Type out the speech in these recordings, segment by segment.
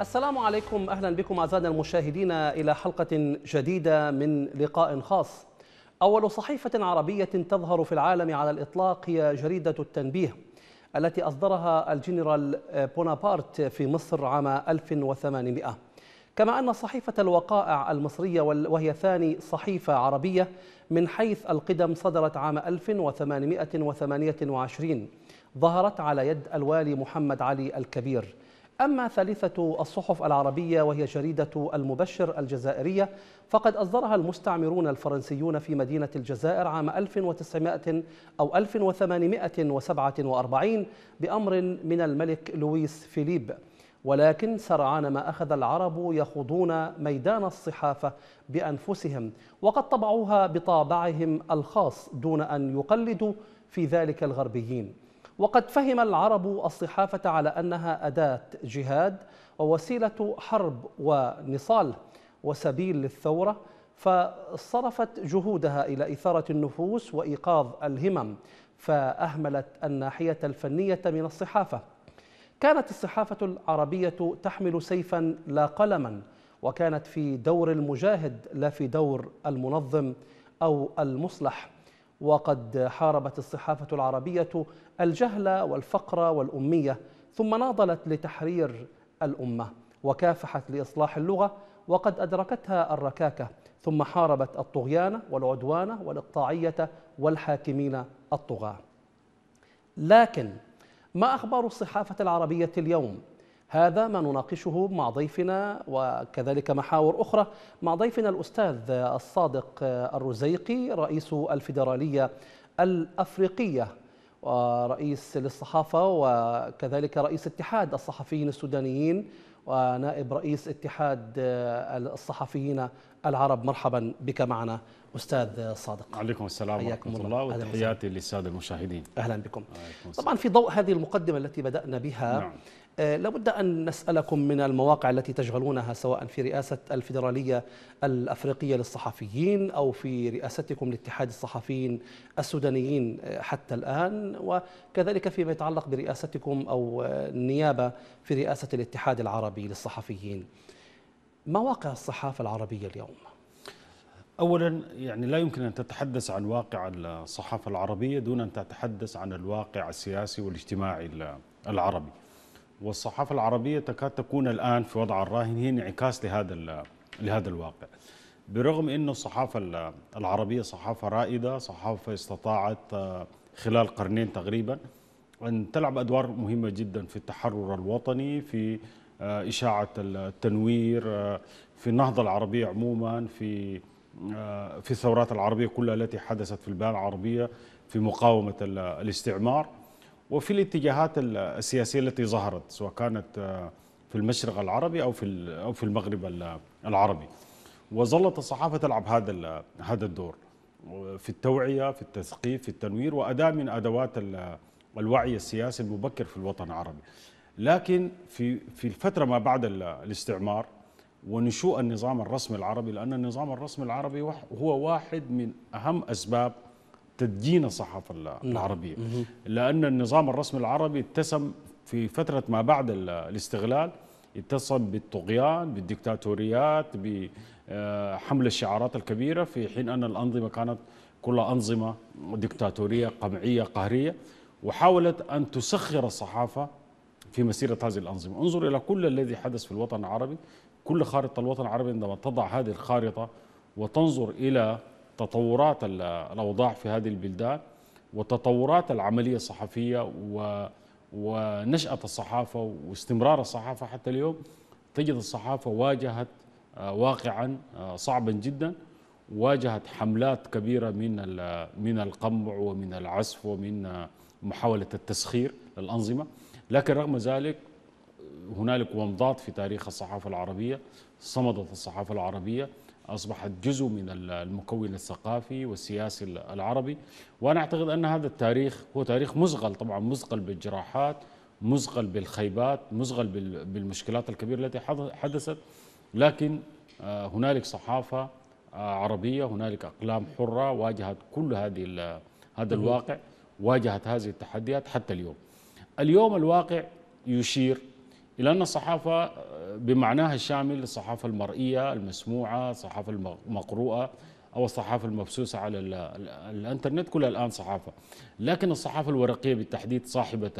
السلام عليكم أهلا بكم أعزائنا المشاهدين إلى حلقة جديدة من لقاء خاص أول صحيفة عربية تظهر في العالم على الإطلاق هي جريدة التنبيه التي أصدرها الجنرال بونابارت في مصر عام 1800 كما أن صحيفة الوقائع المصرية وهي ثاني صحيفة عربية من حيث القدم صدرت عام 1828 ظهرت على يد الوالي محمد علي الكبير أما ثالثة الصحف العربية وهي جريدة المبشر الجزائرية فقد أصدرها المستعمرون الفرنسيون في مدينة الجزائر عام 1900 أو 1847 بأمر من الملك لويس فيليب ولكن سرعان ما أخذ العرب يخوضون ميدان الصحافة بأنفسهم وقد طبعوها بطابعهم الخاص دون أن يقلدوا في ذلك الغربيين وقد فهم العرب الصحافة على أنها أداة جهاد ووسيلة حرب ونصال وسبيل للثورة فصرفت جهودها إلى إثارة النفوس وإيقاظ الهمم فأهملت الناحية الفنية من الصحافة كانت الصحافة العربية تحمل سيفا لا قلما وكانت في دور المجاهد لا في دور المنظم أو المصلح وقد حاربت الصحافة العربية الجهل والفقر والأمية ثم ناضلت لتحرير الأمة وكافحت لإصلاح اللغة وقد أدركتها الركاكة ثم حاربت الطغيان والعدوان والإقطاعية والحاكمين الطغاة لكن ما أخبار الصحافة العربية اليوم؟ هذا ما نناقشه مع ضيفنا وكذلك محاور أخرى مع ضيفنا الأستاذ الصادق الرزيقي رئيس الفيدرالية الأفريقية ورئيس للصحافة وكذلك رئيس اتحاد الصحفيين السودانيين ونائب رئيس اتحاد الصحفيين العرب مرحبا بك معنا استاذ صادق عليكم السلام ورحمه الله, الله وتحياتي للساده المشاهدين اهلا بكم طبعا في ضوء هذه المقدمه التي بدانا بها نعم. آه، لابد أن نسألكم من المواقع التي تشغلونها سواء في رئاسة الفيدرالية الأفريقية للصحفيين أو في رئاستكم لاتحاد الصحفيين السودانيين آه، حتى الآن وكذلك فيما يتعلق برئاستكم أو آه، النيابة في رئاسة الاتحاد العربي للصحفيين ما واقع الصحافة العربية اليوم؟ اولا يعني لا يمكن ان تتحدث عن واقع الصحافه العربيه دون ان تتحدث عن الواقع السياسي والاجتماعي العربي والصحافة العربية تكاد تكون الآن في وضع الراهن هي انعكاس لهذا لهذا الواقع برغم أنه الصحافة العربية صحافة رائدة صحافة استطاعت آه، خلال قرنين تقريبا أن تلعب أدوار مهمة جدا في التحرر الوطني في آه، إشاعة التنوير آه، في النهضة العربية عموما في في الثورات العربية كلها التي حدثت في البلاد العربية في مقاومة الاستعمار وفي الاتجاهات السياسيه التي ظهرت سواء كانت آه، في المشرق العربي او في او في المغرب العربي. وظلت الصحافه تلعب هذا هذا الدور في التوعيه، في التثقيف، في التنوير واداه من ادوات الوعي السياسي المبكر في الوطن العربي. لكن في في الفتره ما بعد الاستعمار ونشوء النظام الرسمي العربي لان النظام الرسمي العربي هو واحد من اهم اسباب تدين الصحافة نعم. العربية لأن النظام الرسمي العربي اتسم في فترة ما بعد الاستغلال اتسم بالطغيان بالدكتاتوريات بحمل آه، الشعارات الكبيرة في حين أن الأنظمة كانت كلها أنظمة دكتاتورية قمعية قهرية وحاولت أن تسخر الصحافة في مسيرة هذه الأنظمة انظر إلى كل الذي حدث في الوطن العربي كل خارطة الوطن العربي عندما تضع هذه الخارطة وتنظر إلى تطورات الأوضاع في هذه البلدان وتطورات العملية الصحفية و ونشأة الصحافة واستمرار الصحافة حتى اليوم تجد الصحافة واجهت آه، واقعا آه، صعبا جدا واجهت حملات كبيرة من من القمع ومن العزف ومن آه، محاولة التسخير للأنظمة لكن رغم ذلك هنالك ومضات في تاريخ الصحافة العربية صمدت الصحافة العربية أصبحت جزء من المكون الثقافي والسياسي العربي وأنا أعتقد أن هذا التاريخ هو تاريخ مزغل طبعا مزغل بالجراحات مزغل بالخيبات مزغل بالمشكلات الكبيرة التي حدثت لكن آه، هنالك صحافة آه، عربية هنالك أقلام حرة واجهت كل هذه هذا الواقع واجهت هذه التحديات حتى اليوم اليوم الواقع يشير إلى أن الصحافة بمعناها الشامل الصحافة المرئية المسموعة الصحافة المقروءة أو الصحافة المبسوسة على الإنترنت كلها الآن صحافة لكن الصحافة الورقية بالتحديد صاحبة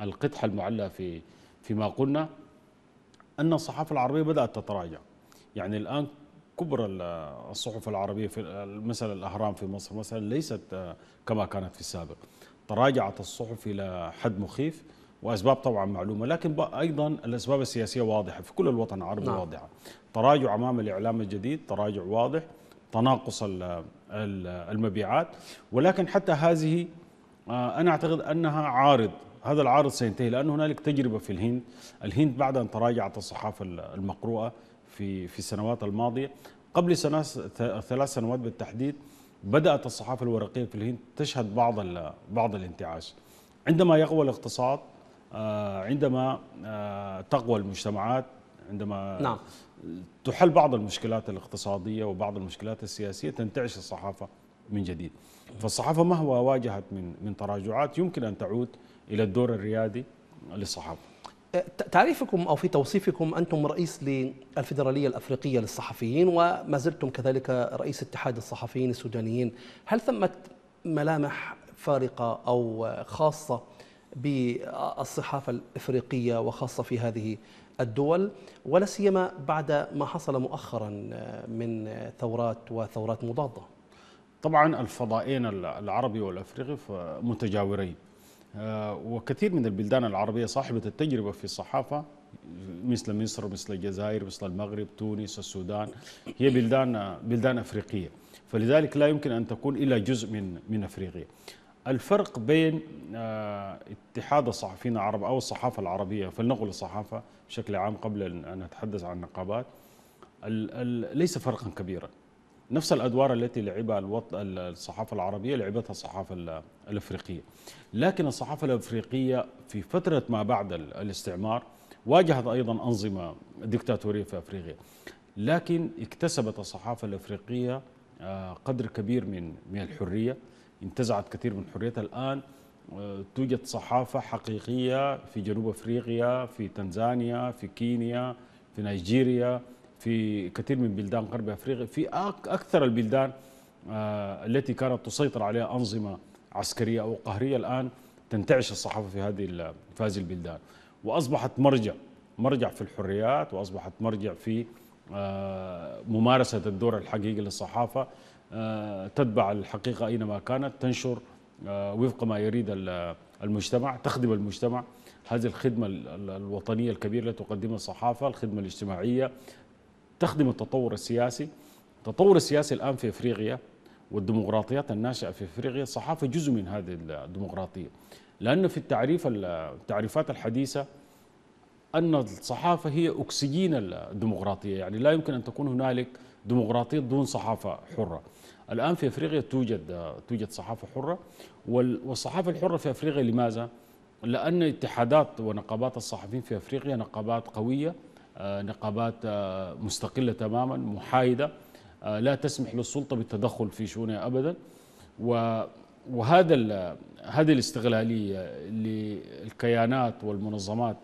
القدحة المعلقة في فيما قلنا أن الصحافة العربية بدأت تتراجع يعني الآن كبرى الصحف العربية في مثلا الأهرام في مصر مثلا ليست كما كانت في السابق تراجعت الصحف إلى حد مخيف وأسباب طبعا معلومة لكن أيضا الأسباب السياسية واضحة في كل الوطن العربي نعم. واضحة تراجع أمام الإعلام الجديد تراجع واضح تناقص المبيعات ولكن حتى هذه آه، أنا أعتقد أنها عارض هذا العارض سينتهي لأن هنالك تجربة في الهند الهند بعد أن تراجعت الصحافة المقروءة في في السنوات الماضية قبل ثلاث سنوات بالتحديد بدأت الصحافة الورقية في الهند تشهد بعض بعض الانتعاش عندما يقوى الاقتصاد آه، عندما آه، تقوى المجتمعات عندما نعم. تحل بعض المشكلات الاقتصادية وبعض المشكلات السياسية تنتعش الصحافة من جديد فالصحافة مهما واجهت من من تراجعات يمكن أن تعود إلى الدور الريادي للصحافة أه، تعريفكم أو في توصيفكم أنتم رئيس للفيدرالية الأفريقية للصحفيين وما زلتم كذلك رئيس اتحاد الصحفيين السودانيين هل ثمت ملامح فارقة أو خاصة بالصحافة الإفريقية وخاصة في هذه الدول ولا سيما بعد ما حصل مؤخرا آه، من ثورات وثورات مضادة طبعا الفضائين العربي والأفريقي متجاورين آه، وكثير من البلدان العربية صاحبة التجربة في الصحافة مثل مصر مثل الجزائر مثل المغرب تونس السودان هي بلدان آه، بلدان أفريقية فلذلك لا يمكن أن تكون إلا جزء من من أفريقيا الفرق بين آه، اتحاد الصحفيين العرب أو الصحافة العربية فلنقل الصحافة بشكل عام قبل أن أتحدث عن النقابات ليس فرقا كبيرا نفس الادوار التي لعبها الصحافه العربيه لعبتها الصحافه الافريقيه لكن الصحافه الافريقيه في فتره ما بعد الاستعمار واجهت ايضا انظمه دكتاتوريه في افريقيا لكن اكتسبت الصحافه الافريقيه آه، قدر كبير من من الحريه انتزعت كثير من حريتها الآن آه، توجد صحافة حقيقية في جنوب أفريقيا في تنزانيا في كينيا في نيجيريا في كثير من بلدان غرب أفريقيا في أكثر البلدان آه، التي كانت تسيطر عليها أنظمة عسكرية أو قهرية الآن تنتعش الصحافة في هذه في هذه البلدان وأصبحت مرجع مرجع في الحريات وأصبحت مرجع في آه، ممارسة الدور الحقيقي للصحافة آه، تتبع الحقيقة أينما كانت تنشر آه، وفق ما يريد المجتمع تخدم المجتمع هذه الخدمة الوطنية الكبيرة التي تقدمها الصحافة الخدمة الاجتماعية تخدم التطور السياسي التطور السياسي الآن في إفريقيا والديمقراطيات الناشئة في إفريقيا الصحافة جزء من هذه الديمقراطية لأن في التعريف التعريفات الحديثة أن الصحافة هي أكسجين الديمقراطية يعني لا يمكن أن تكون هنالك ديمقراطية دون صحافة حرة الان في افريقيا توجد توجد صحافه حره والصحافه الحره في افريقيا لماذا؟ لان اتحادات ونقابات الصحفيين في افريقيا نقابات قويه آه، نقابات آه، مستقله تماما محايده آه، لا تسمح للسلطه بالتدخل في شؤونها ابدا وهذا هذه الاستغلاليه للكيانات والمنظمات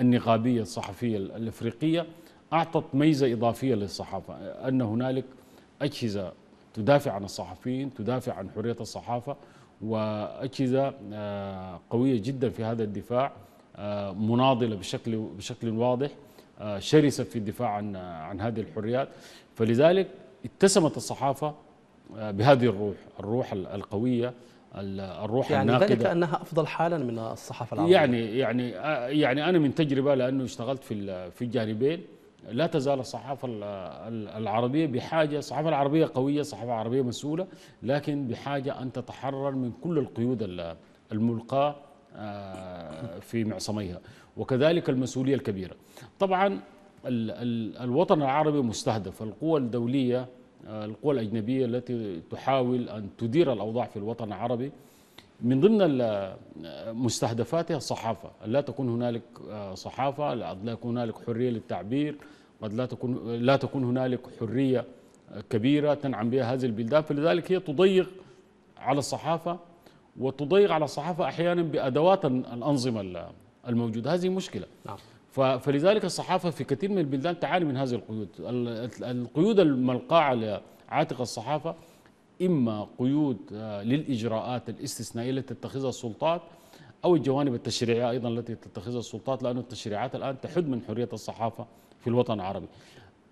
النقابيه الصحفيه الافريقيه اعطت ميزه اضافيه للصحافه ان هنالك اجهزه تدافع عن الصحفيين تدافع عن حرية الصحافة وأجهزة آه، قوية جدا في هذا الدفاع آه، مناضلة بشكل, بشكل واضح آه، شرسة في الدفاع عن, عن هذه الحريات فلذلك اتسمت الصحافة بهذه الروح الروح القوية الروح يعني الناقدة ذلك أنها أفضل حالا من الصحافة العربية يعني, يعني, يعني أنا من تجربة لأنه اشتغلت في, في الجانبين لا تزال الصحافة العربية بحاجة الصحافة العربية قوية الصحافة العربية مسؤولة لكن بحاجة أن تتحرر من كل القيود الملقاة آه، في معصميها وكذلك المسؤولية الكبيرة طبعا الوطن العربي مستهدف القوى الدولية آه، القوى الأجنبية التي تحاول أن تدير الأوضاع في الوطن العربي من ضمن مستهدفاتها الصحافه، لا تكون هنالك آه، صحافه، قد لا تكون هنالك حريه للتعبير، قد لا تكون لا تكون هنالك حريه كبيره تنعم بها هذه البلدان، فلذلك هي تضيق على الصحافه وتضيق على الصحافه احيانا بادوات الانظمه الموجوده، هذه مشكله. نعم. فلذلك الصحافه في كثير من البلدان تعاني من هذه القيود، القيود الملقاه على عاتق الصحافه إما قيود آه، للإجراءات الاستثنائية التي تتخذها السلطات أو الجوانب التشريعية أيضا التي تتخذها السلطات لأن التشريعات الآن تحد من حرية الصحافة في الوطن العربي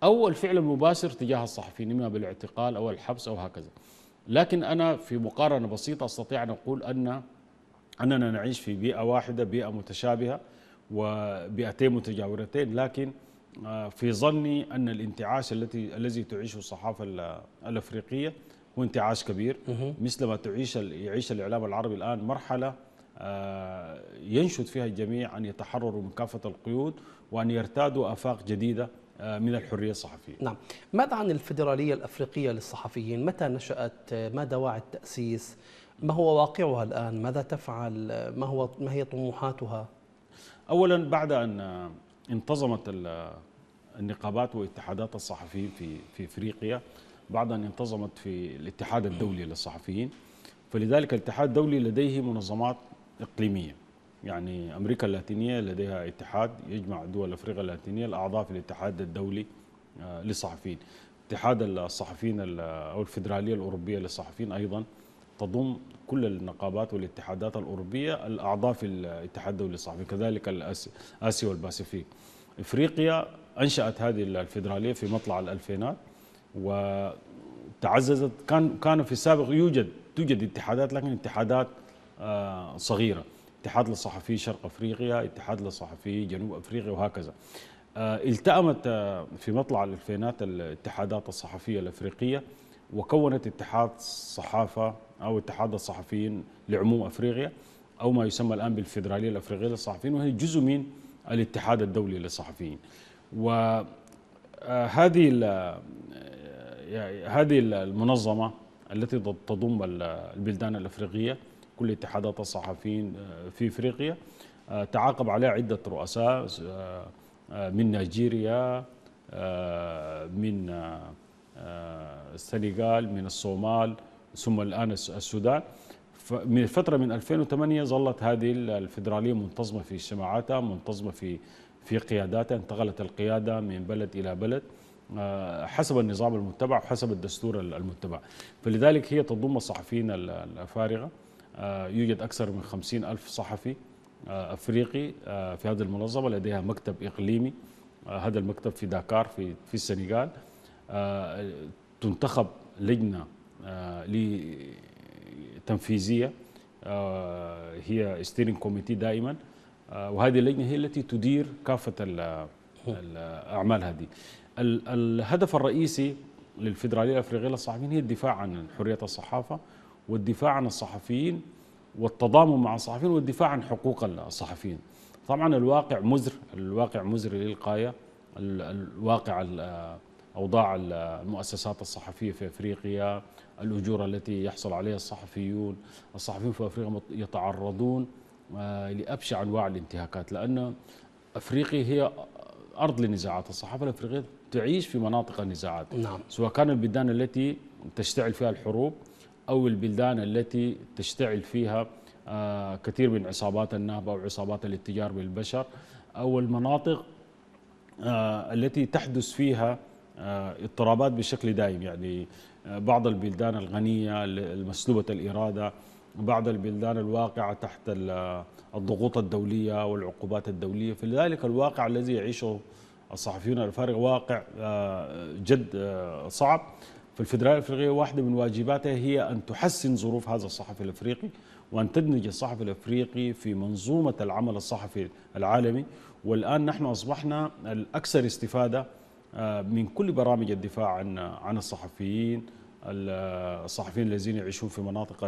أو الفعل المباشر تجاه الصحفيين إما بالاعتقال أو الحبس أو هكذا لكن أنا في مقارنة بسيطة أستطيع أن أقول أن أننا نعيش في بيئة واحدة بيئة متشابهة وبيئتين متجاورتين لكن آه، في ظني أن الانتعاش التي الذي تعيشه الصحافة الأفريقية وانتعاش كبير مثل ما تعيش يعيش الاعلام العربي الان مرحله آه، ينشد فيها الجميع ان يتحرروا من كافه القيود وان يرتادوا افاق جديده آه، من الحريه الصحفيه. نعم، ماذا عن الفدراليه الافريقيه للصحفيين؟ متى نشات؟ ما دواعي التاسيس؟ ما هو واقعها الان؟ ماذا تفعل؟ ما هو ما هي طموحاتها؟ اولا بعد ان انتظمت النقابات واتحادات الصحفيين في في افريقيا بعد أن انتظمت في الاتحاد الدولي للصحفيين فلذلك الاتحاد الدولي لديه منظمات إقليمية يعني أمريكا اللاتينية لديها اتحاد يجمع دول أفريقيا اللاتينية الأعضاء في الاتحاد الدولي آه، للصحفيين اتحاد الصحفيين أو الفيدرالية الأوروبية للصحفيين أيضا تضم كل النقابات والاتحادات الأوروبية الأعضاء في الاتحاد الدولي للصحفيين كذلك آسيا والباسيفيك إفريقيا أنشأت هذه الفيدرالية في مطلع الألفينات وتعززت كان كان في السابق يوجد توجد اتحادات لكن اتحادات آه، صغيره اتحاد للصحفيين شرق افريقيا اتحاد للصحفيين جنوب افريقيا وهكذا آه، التأمت آه، في مطلع الألفينات الاتحادات الصحفية الأفريقية وكونت اتحاد صحافة أو اتحاد الصحفيين لعموم أفريقيا أو ما يسمى الآن بالفيدرالية الأفريقية للصحفيين وهي جزء من الاتحاد الدولي للصحفيين وهذه هذه المنظمة التي تضم البلدان الأفريقية كل اتحادات الصحفيين آه، في إفريقيا آه، تعاقب عليها عدة رؤساء آه، من نيجيريا من السنغال من الصومال ثم الآن السودان من فترة من 2008 ظلت هذه الفدرالية منتظمة في اجتماعاتها منتظمة في في قياداتها انتقلت القيادة من بلد إلى بلد آه، حسب النظام المتبع وحسب الدستور المتبع فلذلك هي تضم الصحفيين الفارغة آه، يوجد أكثر من خمسين ألف صحفي آه، أفريقي في هذه المنظمة لديها مكتب إقليمي هذا المكتب في داكار في, في السنغال تنتخب لجنة تنفيذية هي ستيرنج كوميتي دائما وهذه اللجنة هي التي تدير كافة الأعمال هذه الهدف الرئيسي للفيدرالية الأفريقية للصحفيين هي الدفاع عن حرية الصحافة والدفاع عن الصحفيين والتضامن مع الصحفيين والدفاع عن حقوق الصحفيين طبعا الواقع مزر الواقع مزر للقاية الواقع أوضاع المؤسسات الصحفية في أفريقيا الأجور التي يحصل عليها الصحفيون الصحفيون في أفريقيا يتعرضون آه، لأبشع أنواع الانتهاكات لأن أفريقيا هي أرض لنزاعات الصحافة الأفريقية تعيش في مناطق النزاعات نعم. سواء كان البلدان التي تشتعل فيها الحروب أو البلدان التي تشتعل فيها آه، كثير من عصابات النهب أو عصابات الاتجار بالبشر أو المناطق آه، التي تحدث فيها آه، اضطرابات بشكل دائم يعني بعض البلدان الغنية المسلوبة الإرادة بعض البلدان الواقعة تحت الضغوط الدولية والعقوبات الدولية فلذلك الواقع الذي يعيشه الصحفيون الفارغ واقع آه، جد آه، صعب فالفدرالية الأفريقية واحدة من واجباتها هي أن تحسن ظروف هذا الصحفي الأفريقي وأن تدمج الصحفي الأفريقي في منظومة العمل الصحفي العالمي والآن نحن أصبحنا الأكثر استفادة آه، من كل برامج الدفاع عن عن الصحفيين الصحفيين الذين يعيشون في مناطق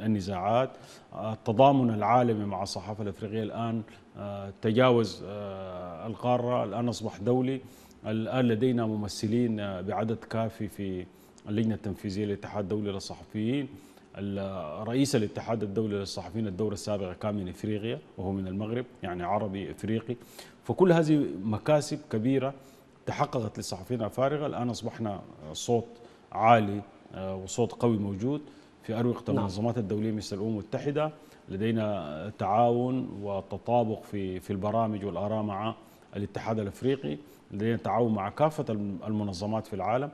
النزاعات التضامن العالمي مع الصحافة الأفريقية الآن آه، تجاوز آه، القارة الآن أصبح دولي الآن لدينا ممثلين آه، بعدد كافي في اللجنة التنفيذية للاتحاد الدولي للصحفيين رئيس الاتحاد الدولي للصحفيين الدورة السابقة كان من إفريقيا وهو من المغرب يعني عربي إفريقي فكل هذه مكاسب كبيرة تحققت للصحفيين الأفارقة الآن أصبحنا صوت عالي آه، وصوت قوي موجود في أروقة نعم. المنظمات الدولية مثل الأمم المتحدة لدينا آه، تعاون وتطابق في في البرامج والآراء مع الاتحاد الأفريقي لدينا تعاون مع كافة المنظمات في العالم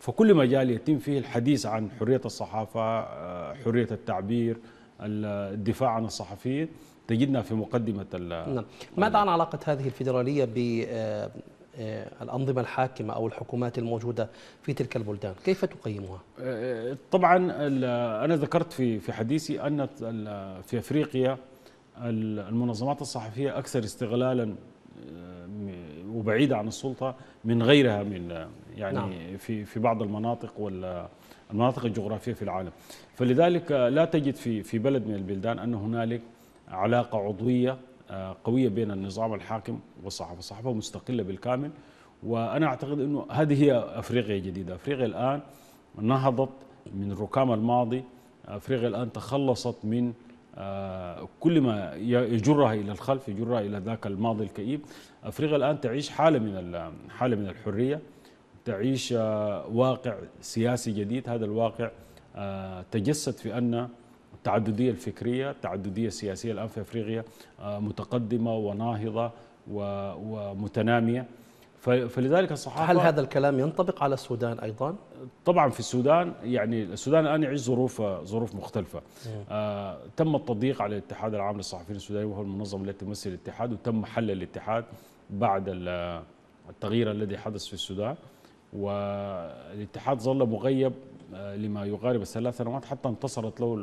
فكل مجال يتم فيه الحديث عن حرية الصحافة آه، حرية التعبير الدفاع عن الصحفيين تجدنا في مقدمة نعم. ماذا عن علاقة هذه الفيدرالية آه، الأنظمة الحاكمة أو الحكومات الموجودة في تلك البلدان كيف تقيمها؟ آه، آه، طبعا أنا ذكرت في في حديثي أن في أفريقيا المنظمات الصحفية أكثر استغلالا وبعيدة عن السلطة من غيرها من يعني نعم. في في بعض المناطق وال المناطق الجغرافية في العالم فلذلك لا تجد في في بلد من البلدان أن هنالك علاقة عضوية قويه بين النظام الحاكم والصحافه، الصحافه مستقله بالكامل وانا اعتقد انه هذه هي افريقيا الجديده، افريقيا الان نهضت من ركام الماضي، افريقيا الان تخلصت من آه، كل ما يجرها الى الخلف، يجرها الى ذاك الماضي الكئيب، افريقيا الان تعيش حاله من حاله من الحريه تعيش آه، واقع سياسي جديد، هذا الواقع آه، تجسد في ان التعددية الفكرية التعددية السياسية الآن في أفريقيا آه، متقدمة وناهضة ومتنامية فلذلك الصحافة هل هذا الكلام ينطبق على السودان أيضا؟ طبعا في السودان يعني السودان الآن يعيش ظروف ظروف مختلفة آه تم التضييق على الاتحاد العام للصحفيين السوداني وهو المنظمة التي تمثل الاتحاد وتم حل الاتحاد بعد التغيير الذي حدث في السودان والاتحاد ظل مغيب آه، لما يقارب الثلاث سنوات حتى انتصرت له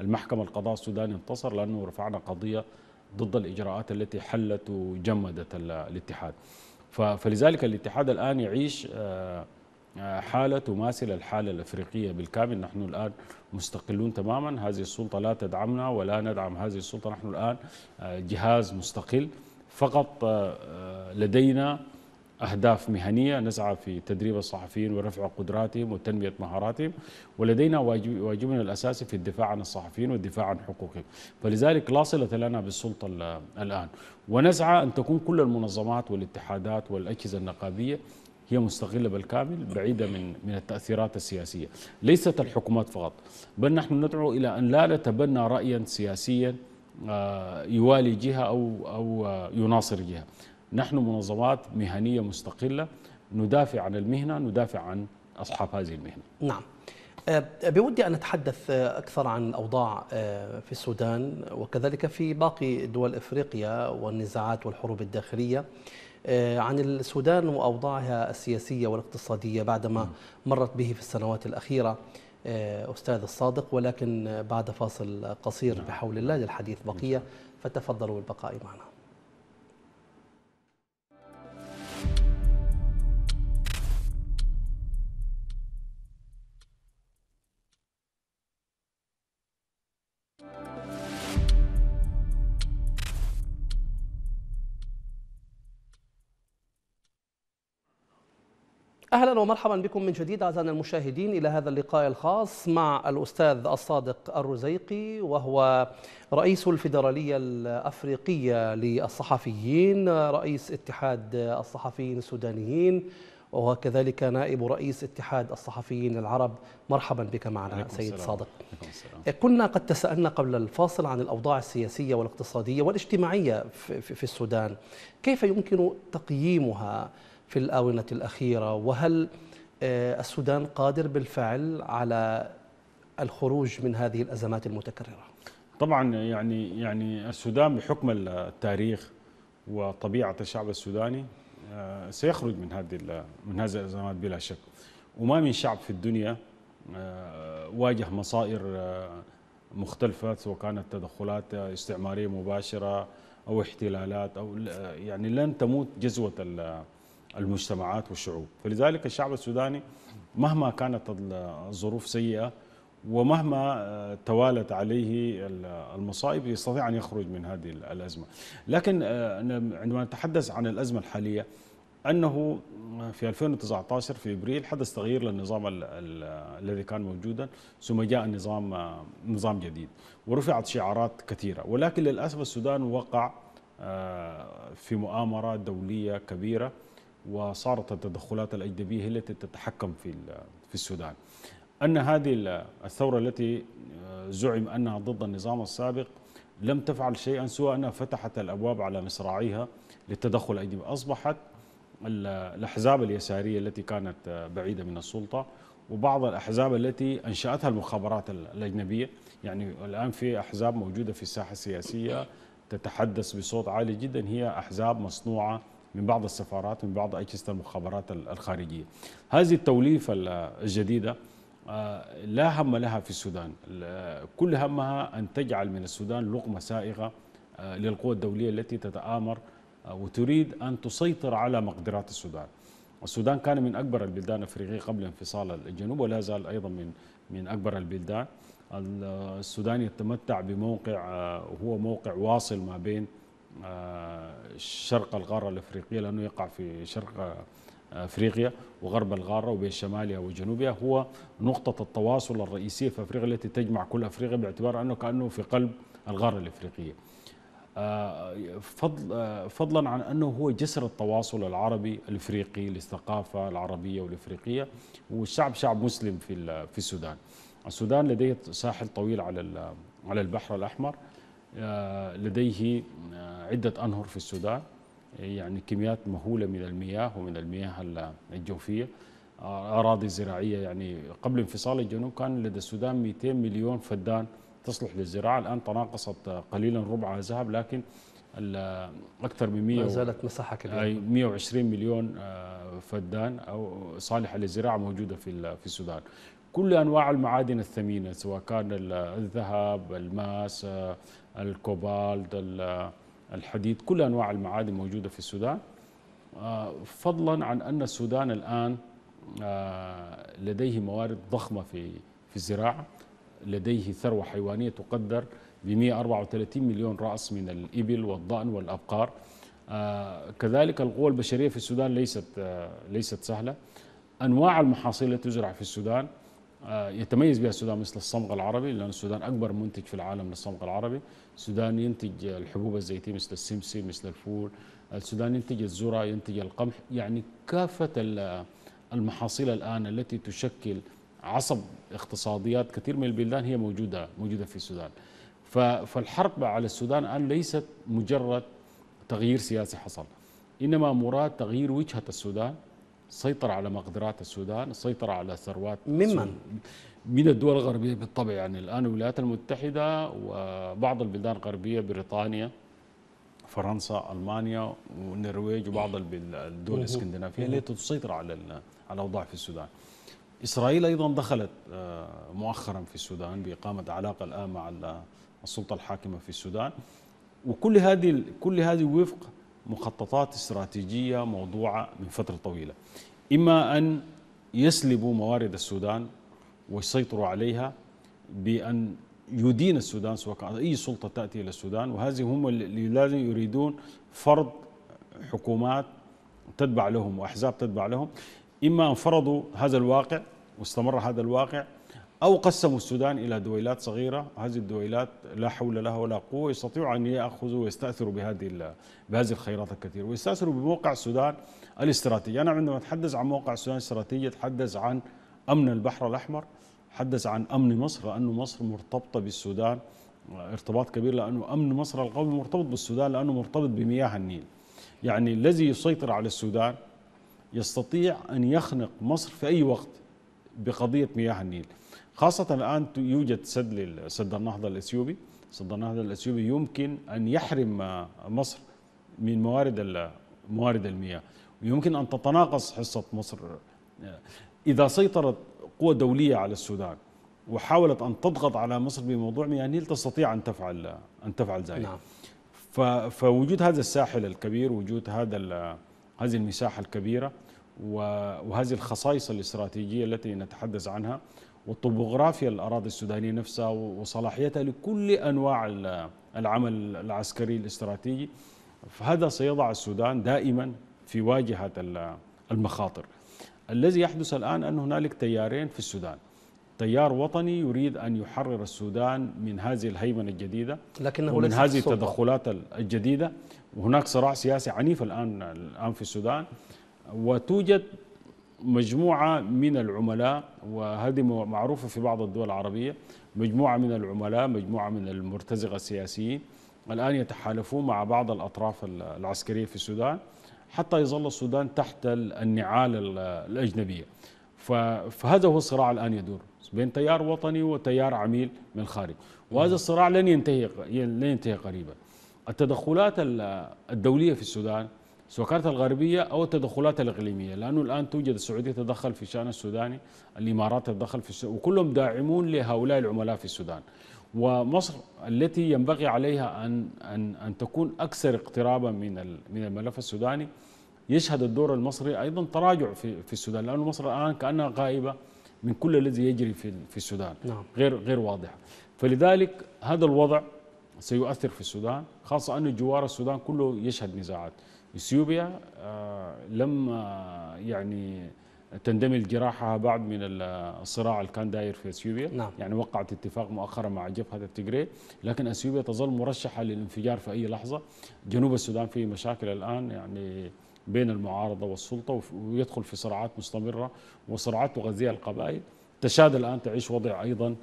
المحكمة القضاء السوداني انتصر لأنه رفعنا قضية ضد الإجراءات التي حلت وجمدت الاتحاد فلذلك الاتحاد الآن يعيش آه، آه، حالة تماثل الحالة الأفريقية بالكامل نحن الآن مستقلون تماما هذه السلطة لا تدعمنا ولا ندعم هذه السلطة نحن الآن آه، جهاز مستقل فقط لدينا أهداف مهنية نسعى في تدريب الصحفيين ورفع قدراتهم وتنمية مهاراتهم ولدينا واجبنا الأساسي في الدفاع عن الصحفيين والدفاع عن حقوقهم فلذلك لا صلة لنا بالسلطة الآن ونسعى أن تكون كل المنظمات والاتحادات والأجهزة النقابية هي مستغلة بالكامل بعيدة من من التأثيرات السياسية ليست الحكومات فقط بل نحن ندعو إلى أن لا نتبنى رأيا سياسيا آه، يوالي جهة أو أو آه، يناصر جهة نحن منظمات مهنية مستقلة ندافع عن المهنة ندافع عن أصحاب هذه المهنة نعم أه، بودي أن أتحدث أكثر عن الأوضاع أه، في السودان وكذلك في باقي دول إفريقيا والنزاعات والحروب الداخلية أه، عن السودان وأوضاعها السياسية والاقتصادية بعدما مرت به في السنوات الأخيرة أستاذ الصادق ولكن بعد فاصل قصير نعم. بحول الله للحديث بقية نعم. فتفضلوا بالبقاء معنا اهلا ومرحبا بكم من جديد اعزائنا المشاهدين الى هذا اللقاء الخاص مع الاستاذ الصادق الرزيقي وهو رئيس الفيدراليه الافريقيه للصحفيين رئيس اتحاد الصحفيين السودانيين وكذلك نائب رئيس اتحاد الصحفيين العرب مرحبا بك معنا سيد السلام. صادق كنا قد تسألنا قبل الفاصل عن الأوضاع السياسية والاقتصادية والاجتماعية في السودان كيف يمكن تقييمها في الآونة الأخيرة وهل آه، السودان قادر بالفعل على الخروج من هذه الأزمات المتكررة طبعا يعني يعني السودان بحكم التاريخ وطبيعة الشعب السوداني آه، سيخرج من هذه من هذه الأزمات بلا شك وما من شعب في الدنيا آه، واجه مصائر مختلفة سواء كانت تدخلات استعمارية مباشرة أو احتلالات أو يعني لن تموت جزوة المجتمعات والشعوب فلذلك الشعب السوداني مهما كانت الظروف سيئة ومهما آه، توالت عليه المصائب يستطيع أن يخرج من هذه الأزمة لكن آه، عندما نتحدث عن الأزمة الحالية أنه آه، في 2019 في إبريل حدث تغيير للنظام الذي كان موجودا ثم جاء نظام نظام جديد ورفعت شعارات كثيرة ولكن للأسف السودان وقع في مؤامرة دولية كبيرة وصارت التدخلات الأجنبية هي التي تتحكم في في السودان أن هذه الثورة التي آه، زعم أنها ضد النظام السابق لم تفعل شيئا سوى أنها فتحت الأبواب على مصراعيها للتدخل الأجنبي أصبحت الأحزاب اليسارية التي كانت آه، بعيدة من السلطة وبعض الأحزاب التي أنشأتها المخابرات الأجنبية يعني الآن في أحزاب موجودة في الساحة السياسية تتحدث بصوت عالي جدا هي أحزاب مصنوعة من بعض السفارات من بعض أجهزة المخابرات الخارجية هذه التوليفة الجديدة آه، لا هم لها في السودان كل همها أن تجعل من السودان لقمة سائغة آه، للقوى الدولية التي تتآمر آه، وتريد أن تسيطر على مقدرات السودان السودان كان من أكبر البلدان الأفريقية قبل انفصال الجنوب ولا زال أيضا من من أكبر البلدان السودان يتمتع بموقع هو موقع واصل ما بين آه، شرق القارة الأفريقية لأنه يقع في شرق آه، افريقيا وغرب القاره وبين شمالها وجنوبها هو نقطه التواصل الرئيسيه في افريقيا التي تجمع كل افريقيا باعتبار انه كانه في قلب الغاره الافريقيه. آه، فضل فضلا عن انه هو جسر التواصل العربي الافريقي للثقافه العربيه والافريقيه والشعب شعب مسلم في في السودان. السودان لديه ساحل طويل على على البحر الاحمر آه، لديه آه، عدة أنهر في السودان آه، يعني كميات مهولة من المياه ومن المياه الجوفية أراضي زراعية يعني قبل انفصال الجنوب كان لدى السودان 200 مليون فدان تصلح للزراعة الآن تناقصت قليلا ربعها ذهب لكن أكثر من 100 ما زالت مساحة كبيرة 120 مليون فدان أو صالحة للزراعة موجودة في في السودان كل انواع المعادن الثمينه سواء كان الذهب، الماس، الكوبالت، الحديد، كل انواع المعادن موجوده في السودان. آه، فضلا عن ان السودان الان آه، لديه موارد ضخمه في في الزراعه، لديه ثروه حيوانيه تقدر ب 134 مليون راس من الابل والضأن والابقار. آه، كذلك القوى البشريه في السودان ليست ليست سهله. انواع المحاصيل التي تزرع في السودان آه، يتميز بها السودان مثل الصمغ العربي لأن السودان أكبر منتج في العالم للصمغ العربي السودان ينتج الحبوب الزيتية مثل السمسم مثل الفول السودان ينتج الذرة ينتج القمح يعني كافة المحاصيل الآن التي تشكل عصب اقتصاديات كثير من البلدان هي موجودة موجودة في السودان فالحرب على السودان الآن ليست مجرد تغيير سياسي حصل إنما مراد تغيير وجهة السودان سيطر على مقدرات السودان سيطر على ثروات ممن؟ من الدول الغربية بالطبع يعني الآن الولايات المتحدة وبعض البلدان الغربية بريطانيا فرنسا المانيا والنرويج وبعض الدول الاسكندنافيه اللي تسيطر على على الاوضاع في السودان. اسرائيل ايضا دخلت آه، مؤخرا في السودان باقامه علاقه الان مع السلطه الحاكمه في السودان وكل هذه كل هذه وفق مخططات استراتيجية موضوعة من فترة طويلة إما أن يسلبوا موارد السودان ويسيطروا عليها بأن يدين السودان سواء كان أي سلطة تأتي إلى السودان وهذه هم اللي لازم يريدون فرض حكومات تتبع لهم وأحزاب تتبع لهم إما أن فرضوا هذا الواقع واستمر هذا الواقع أو قسموا السودان إلى دويلات صغيرة هذه الدويلات لا حول لها ولا قوة يستطيعوا أن يأخذوا ويستأثروا بهذه بهذه الخيرات الكثيرة ويستأثروا بموقع السودان الاستراتيجي أنا عندما أتحدث عن موقع السودان الاستراتيجي أتحدث عن أمن البحر الأحمر أتحدث عن أمن مصر لأنه مصر مرتبطة بالسودان ارتباط كبير لأنه أمن مصر القومي مرتبط بالسودان لأنه مرتبط بمياه النيل يعني الذي يسيطر على السودان يستطيع أن يخنق مصر في أي وقت بقضيه مياه النيل خاصه الان يوجد سد سد النهضه الاثيوبي سد النهضه الاثيوبي يمكن ان يحرم آه، مصر من موارد موارد المياه ويمكن ان تتناقص حصه مصر آه، اذا سيطرت قوى دوليه على السودان وحاولت ان تضغط على مصر بموضوع مياه النيل تستطيع ان تفعل ان تفعل ذلك نعم. فوجود هذا الساحل الكبير وجود هذا هذه المساحه الكبيره وهذه الخصائص الاستراتيجية التي نتحدث عنها والطبوغرافيا الأراضي السودانية نفسها وصلاحيتها لكل أنواع العمل العسكري الاستراتيجي فهذا سيضع السودان دائما في واجهة المخاطر الذي يحدث الآن أن هنالك تيارين في السودان تيار وطني يريد أن يحرر السودان من هذه الهيمنة الجديدة لكنه ومن هذه التدخلات الجديدة وهناك صراع سياسي عنيف الآن الآن في السودان وتوجد مجموعة من العملاء وهذه معروفة في بعض الدول العربية مجموعة من العملاء مجموعة من المرتزقة السياسيين الآن يتحالفون مع بعض الأطراف العسكرية في السودان حتى يظل السودان تحت النعال الأجنبية فهذا هو الصراع الآن يدور بين تيار وطني وتيار عميل من الخارج وهذا الصراع لن ينتهي لن ينتهي قريبا التدخلات الدولية في السودان كانت الغربية أو التدخلات الإقليمية لأنه الآن توجد السعودية تتدخل في شأن السوداني الإمارات تتدخل في السودان وكلهم داعمون لهؤلاء العملاء في السودان ومصر التي ينبغي عليها أن أن أن تكون أكثر اقترابا من من الملف السوداني يشهد الدور المصري أيضا تراجع في في السودان لأن مصر الآن كأنها غائبة من كل الذي يجري في في السودان نعم. غير غير واضح فلذلك هذا الوضع سيؤثر في السودان خاصة أن جوار السودان كله يشهد نزاعات اثيوبيا آه، لما آه، يعني تندمج جراحها بعد من آه، الصراع اللي كان داير في اثيوبيا نعم. يعني وقعت اتفاق مؤخرا مع جبهه التجري لكن اثيوبيا تظل مرشحه للانفجار في اي لحظه جنوب السودان في مشاكل الان يعني بين المعارضه والسلطه ويدخل في صراعات مستمره وصراعات تغذيها القبائل تشاد الان تعيش وضع ايضا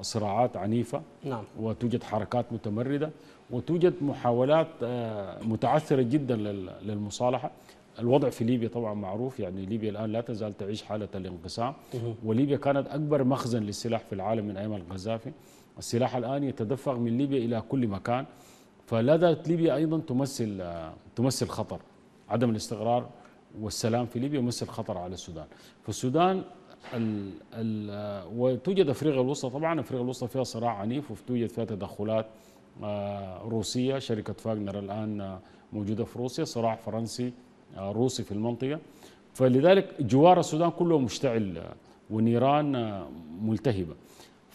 صراعات عنيفه نعم. وتوجد حركات متمرده وتوجد محاولات آه، متعثرة جدا للمصالحة الوضع في ليبيا طبعا معروف يعني ليبيا الآن لا تزال تعيش حالة الانقسام وليبيا كانت أكبر مخزن للسلاح في العالم من أيام القذافي السلاح الآن يتدفق من ليبيا إلى كل مكان فلا زالت ليبيا أيضا تمثل آه، تمثل خطر عدم الاستقرار والسلام في ليبيا يمثل خطر على السودان فالسودان ال ال آه، وتوجد افريقيا الوسطى طبعا افريقيا الوسطى فيها صراع عنيف وتوجد فيها تدخلات آه، روسية شركة فاغنر الآن آه، موجودة في روسيا صراع فرنسي آه، روسي في المنطقة فلذلك جوار السودان كله مشتعل ونيران ملتهبة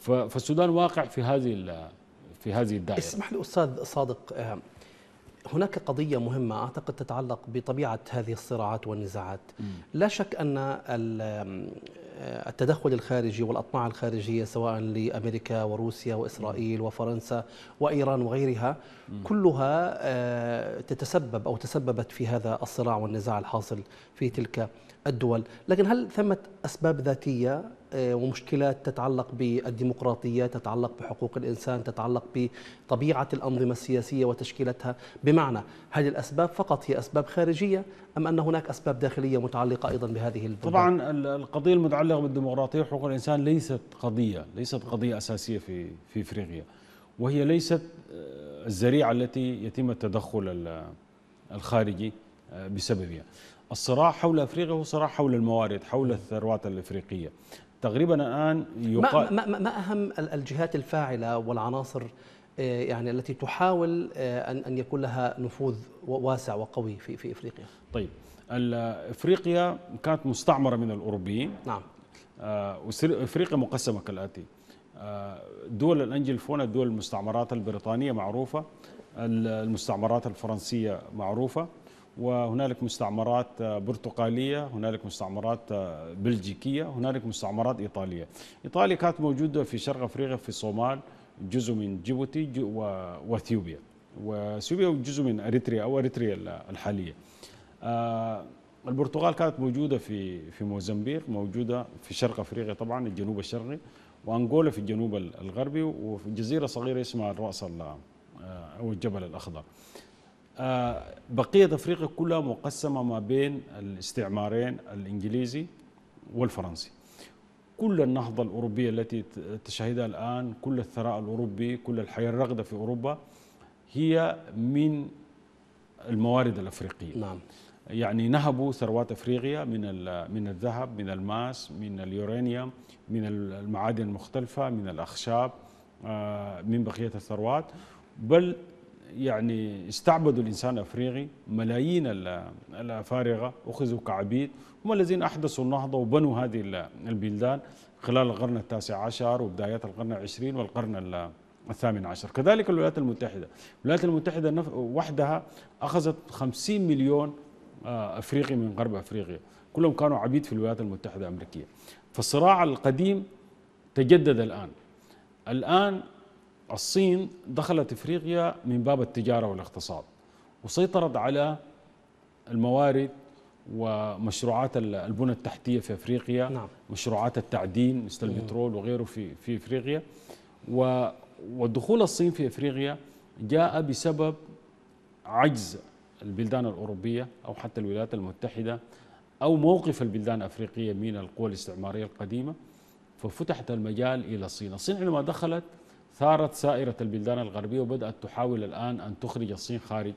فالسودان واقع في هذه في هذه الدائرة اسمح لي أستاذ صادق هناك قضية مهمة أعتقد تتعلق بطبيعة هذه الصراعات والنزاعات لا شك أن التدخل الخارجي والأطماع الخارجية سواء لأمريكا وروسيا وإسرائيل وفرنسا وإيران وغيرها كلها آه، تتسبب أو تسببت في هذا الصراع والنزاع الحاصل في تلك الدول لكن هل ثمة أسباب ذاتية آه، ومشكلات تتعلق بالديمقراطية تتعلق بحقوق الإنسان تتعلق بطبيعة الأنظمة السياسية وتشكيلتها بمعنى هل الأسباب فقط هي أسباب خارجية أم أن هناك أسباب داخلية متعلقة أيضا بهذه البلدان؟ طبعا القضية المتعلقة بالديمقراطية وحقوق الإنسان ليست قضية ليست قضية أساسية في في إفريقيا وهي ليست آه، الذريعة التي يتم التدخل الخارجي آه، بسببها الصراع حول افريقيا هو صراع حول الموارد حول الثروات الافريقيه تقريبا الان يقال ما, ما, ما اهم الجهات الفاعله والعناصر آه، يعني التي تحاول آه، ان ان يكون لها نفوذ واسع وقوي في في افريقيا. طيب افريقيا كانت مستعمره من الاوروبيين نعم آه، افريقيا مقسمه كالاتي دول الانجلفون دول المستعمرات البريطانيه معروفه المستعمرات الفرنسيه معروفه وهنالك مستعمرات برتقاليه، هنالك مستعمرات بلجيكيه، هنالك مستعمرات ايطاليه. ايطاليا كانت موجوده في شرق افريقيا في الصومال، جزء من جيبوتي واثيوبيا. واثيوبيا جزء من اريتريا او اريتريا الحاليه. آه، البرتغال كانت موجوده في في موزمبيق، موجوده في شرق افريقيا طبعا الجنوب الشرقي، وانغولا في الجنوب الغربي وفي جزيره صغيره اسمها الرأس آه، او الجبل الاخضر. آه، بقية أفريقيا كلها مقسمة ما بين الاستعمارين الإنجليزي والفرنسي كل النهضة الأوروبية التي تشهدها الآن كل الثراء الأوروبي كل الحياة الرغده في أوروبا هي من الموارد الأفريقية نعم. يعني نهبوا ثروات افريقيا من من الذهب من الماس من اليورانيوم من المعادن المختلفه من الاخشاب آه، من بقيه الثروات بل يعني استعبدوا الانسان الافريقي ملايين الافارقه اخذوا كعبيد هم الذين احدثوا النهضه وبنوا هذه البلدان خلال القرن التاسع عشر وبدايات القرن العشرين والقرن الثامن عشر كذلك الولايات المتحدة الولايات المتحدة وحدها أخذت 50 مليون آه، أفريقي من غرب أفريقيا كلهم كانوا عبيد في الولايات المتحدة الأمريكية فالصراع القديم تجدد الآن الآن الصين دخلت افريقيا من باب التجاره والاقتصاد وسيطرت على الموارد ومشروعات البنى التحتيه في افريقيا نعم. مشروعات التعدين مثل البترول وغيره في في افريقيا ودخول الصين في افريقيا جاء بسبب عجز البلدان الاوروبيه او حتى الولايات المتحده او موقف البلدان الافريقيه من القوى الاستعماريه القديمه ففتحت المجال الى الصين، الصين عندما دخلت ثارت سائرة البلدان الغربية وبدأت تحاول الآن أن تخرج الصين خارج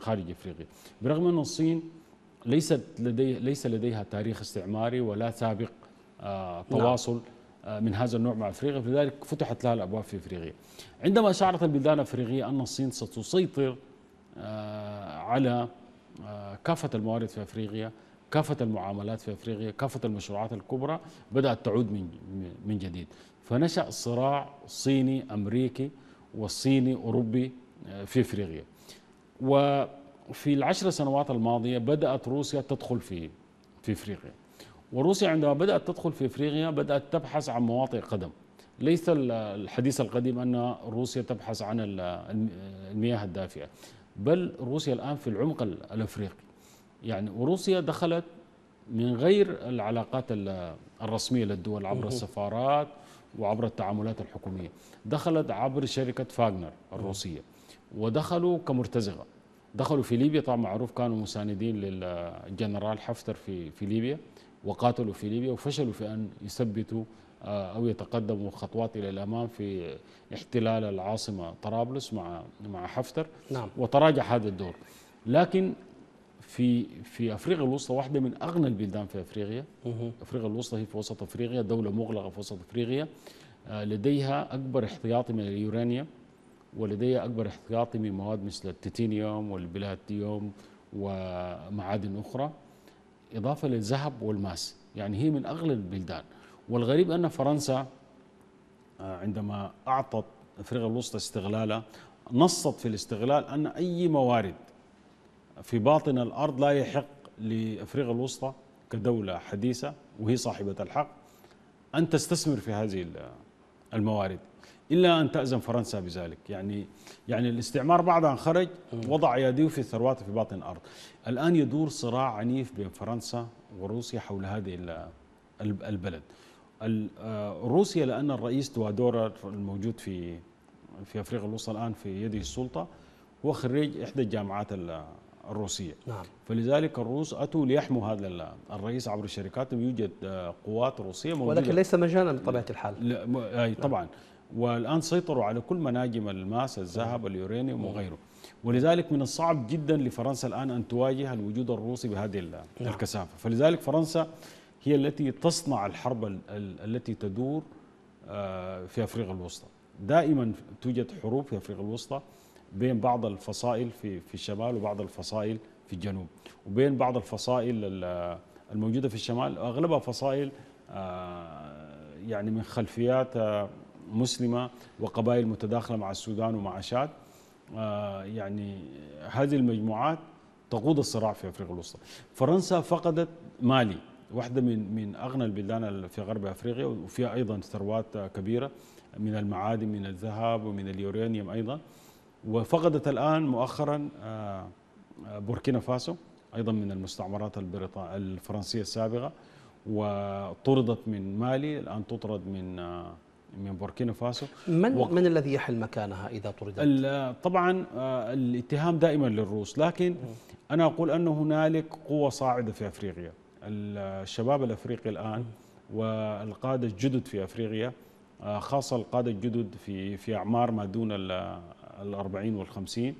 خارج افريقيا، برغم أن الصين ليست لدي ليس لديها تاريخ استعماري ولا سابق آه، نعم. تواصل آه، من هذا النوع مع افريقيا، فلذلك فتحت لها الابواب في افريقيا. عندما شعرت البلدان الافريقيه ان الصين ستسيطر آه، على كافه الموارد في افريقيا، كافه المعاملات في افريقيا، كافه المشروعات الكبرى بدات تعود من من جديد، فنشأ صراع صيني أمريكي وصيني أوروبي آه، في إفريقيا وفي العشر سنوات الماضية بدأت روسيا تدخل في في إفريقيا وروسيا عندما بدأت تدخل في إفريقيا بدأت تبحث عن مواطئ قدم ليس الحديث القديم أن روسيا تبحث عن المياه الدافئة بل روسيا الآن في العمق الأفريقي يعني وروسيا دخلت من غير العلاقات الرسمية للدول عبر السفارات وعبر التعاملات الحكومية دخلت عبر شركة فاغنر الروسية ودخلوا كمرتزقة دخلوا في ليبيا طبعا معروف كانوا مساندين للجنرال حفتر في, في ليبيا وقاتلوا في ليبيا وفشلوا في أن يثبتوا آه، أو يتقدموا خطوات إلى الأمام في احتلال العاصمة طرابلس مع مع حفتر نعم. وتراجع هذا الدور لكن في في افريقيا الوسطى واحده من اغنى البلدان في افريقيا افريقيا الوسطى هي في وسط افريقيا دوله مغلقه في وسط افريقيا آه، لديها اكبر احتياطي من اليورانيوم ولديها اكبر احتياطي من مواد مثل التيتانيوم والبلاتيوم ومعادن اخرى اضافه للذهب والماس يعني هي من اغلى البلدان والغريب ان فرنسا آه، عندما اعطت افريقيا الوسطى استغلالها نصت في الاستغلال ان اي موارد في باطن الأرض لا يحق لأفريقيا الوسطى كدولة حديثة وهي صاحبة الحق أن تستثمر في هذه الموارد إلا أن تأزم فرنسا بذلك يعني يعني الاستعمار بعد أن خرج وضع يديه في الثروات في باطن الأرض الآن يدور صراع عنيف بين فرنسا وروسيا حول هذه البلد آه، روسيا لأن الرئيس توادور الموجود في في أفريقيا الوسطى الآن في يده السلطة هو خريج إحدى الجامعات الروسية نعم. فلذلك الروس أتوا ليحموا هذا الرئيس عبر الشركات يوجد آه، قوات روسية موجودة ولكن ليس مجانا بطبيعة الحال لا م... أي نعم. طبعا والآن سيطروا على كل مناجم الماس الذهب اليورانيوم نعم. وغيره ولذلك من الصعب جدا لفرنسا الآن أن تواجه الوجود الروسي بهذه نعم. الكثافة فلذلك فرنسا هي التي تصنع الحرب ال... التي تدور آه، في أفريقيا الوسطى دائما توجد حروب في أفريقيا الوسطى بين بعض الفصائل في في الشمال وبعض الفصائل في الجنوب وبين بعض الفصائل الموجوده في الشمال اغلبها فصائل آه، يعني من خلفيات آه، مسلمه وقبائل متداخله مع السودان ومع شاد آه، يعني هذه المجموعات تقود الصراع في افريقيا الوسطى فرنسا فقدت مالي واحده من من اغنى البلدان في غرب افريقيا وفيها ايضا ثروات كبيره من المعادن من الذهب ومن اليورانيوم ايضا وفقدت الآن مؤخرا آه، آه، بوركينا فاسو أيضا من المستعمرات الفرنسية السابقة وطردت من مالي الآن تطرد من آه، من بوركينا فاسو من وق... من الذي يحل مكانها اذا طردت؟ طبعا الاتهام دائما للروس لكن انا اقول ان هنالك قوه صاعده في افريقيا الشباب الافريقي الان والقاده الجدد في افريقيا خاصه القاده الجدد في في اعمار ما دون الأربعين والخمسين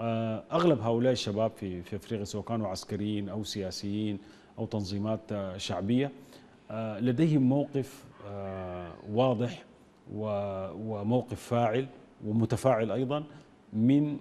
آه، أغلب هؤلاء الشباب في, في أفريقيا سواء كانوا عسكريين أو سياسيين أو تنظيمات آه، شعبية آه، لديهم موقف واضح وموقف فاعل ومتفاعل أيضا من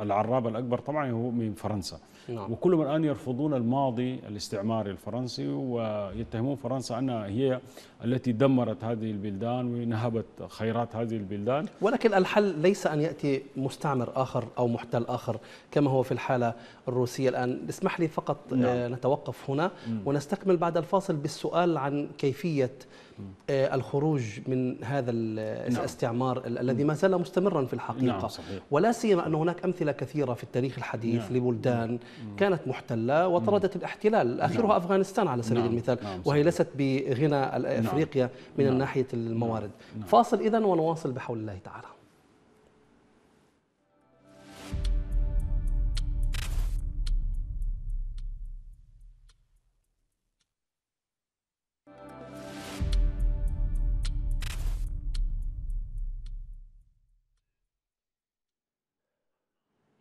العراب الأكبر طبعا هو من فرنسا نعم. وكلهم الآن يرفضون الماضي الاستعماري الفرنسي ويتهمون فرنسا أنها هي التي دمرت هذه البلدان ونهبت خيرات هذه البلدان ولكن الحل ليس أن يأتي مستعمر آخر أو محتل آخر كما هو في الحالة الروسية الآن اسمح لي فقط آه، نعم. نتوقف هنا ونستكمل بعد الفاصل بالسؤال عن كيفية آه، الخروج من هذا نعم. الاستعمار نعم. الذي ما زال مستمرا في الحقيقة نعم صحيح. ولا سيما أن هناك أمثلة كثيرة في التاريخ الحديث نعم. لبلدان نعم. كانت محتلة وطردت الاحتلال آخرها نعم. أفغانستان على سبيل نعم. المثال نعم. وهي ليست بغنى نعم. افريقيا من نعم. ناحيه الموارد نعم. فاصل اذا ونواصل بحول الله تعالى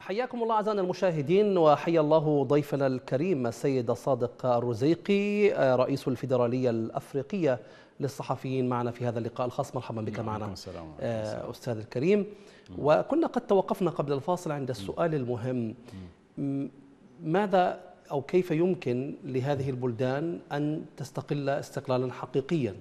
حياكم الله أعزائنا المشاهدين وحيا الله ضيفنا الكريم السيد صادق الرزيقي آه، رئيس الفيدرالية الأفريقية للصحفيين معنا في هذا اللقاء الخاص مرحبا بك نعم، معنا السلام آه، أستاذ الكريم وكنا قد توقفنا قبل الفاصل عند السؤال المهم ماذا أو كيف يمكن لهذه البلدان أن تستقل استقلالا حقيقيا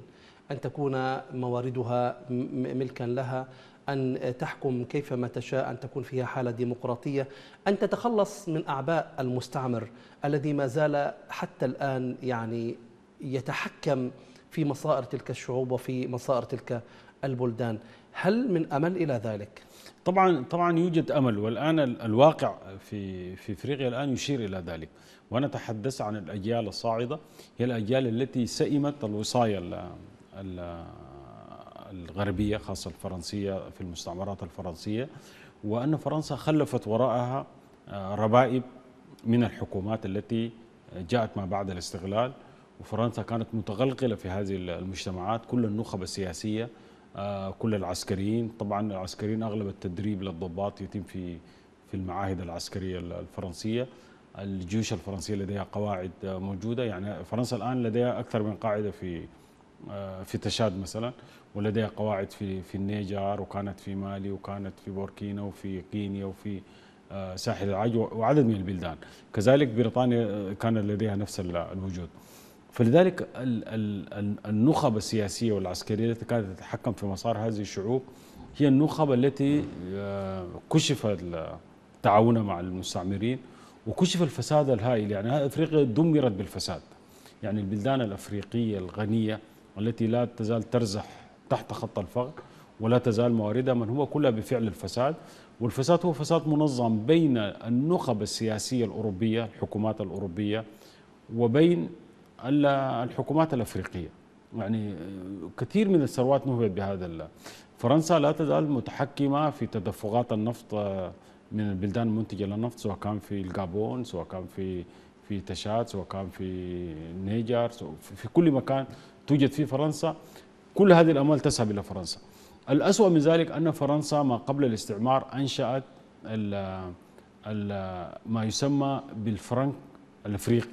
أن تكون مواردها ملكا لها أن تحكم كيفما تشاء أن تكون فيها حالة ديمقراطية أن تتخلص من أعباء المستعمر الذي ما زال حتى الآن يعني يتحكم في مصائر تلك الشعوب وفي مصائر تلك البلدان هل من أمل إلى ذلك؟ طبعا طبعا يوجد امل والان الواقع في في افريقيا الان يشير الى ذلك وانا اتحدث عن الاجيال الصاعده هي الاجيال التي سئمت الوصايا الغربية خاصة الفرنسية في المستعمرات الفرنسية وأن فرنسا خلفت وراءها آه، ربائب من الحكومات التي جاءت ما بعد الاستغلال وفرنسا كانت متغلغلة في هذه المجتمعات كل النخب السياسية آه، كل العسكريين طبعا العسكريين أغلب التدريب للضباط يتم في في المعاهد العسكرية الفرنسية الجيوش الفرنسية لديها قواعد آه، موجودة يعني فرنسا الآن لديها أكثر من قاعدة في في تشاد مثلا ولديها قواعد في في النيجر وكانت في مالي وكانت في بوركينا وفي كينيا وفي آه، ساحل العاج وعدد من البلدان كذلك بريطانيا آه، كان لديها نفس الوجود فلذلك النخب السياسية والعسكرية التي كانت تتحكم في مسار هذه الشعوب هي النخب التي آه، كشف تعاونها مع المستعمرين وكشف الفساد الهائل يعني افريقيا دمرت بالفساد يعني البلدان الافريقيه الغنيه التي لا تزال ترزح تحت خط الفقر ولا تزال مواردها من هو كلها بفعل الفساد والفساد هو فساد منظم بين النخب السياسية الأوروبية الحكومات الأوروبية وبين الحكومات الأفريقية يعني كثير من الثروات نهبت بهذا فرنسا لا تزال متحكمة في تدفقات النفط آه، من البلدان المنتجة للنفط سواء كان في الجابون سواء كان في في تشاد سواء كان في النيجر في كل مكان توجد في فرنسا كل هذه الأموال تذهب إلى فرنسا الأسوأ من ذلك أن فرنسا ما قبل الاستعمار أنشأت الـ الـ ما يسمى بالفرنك الأفريقي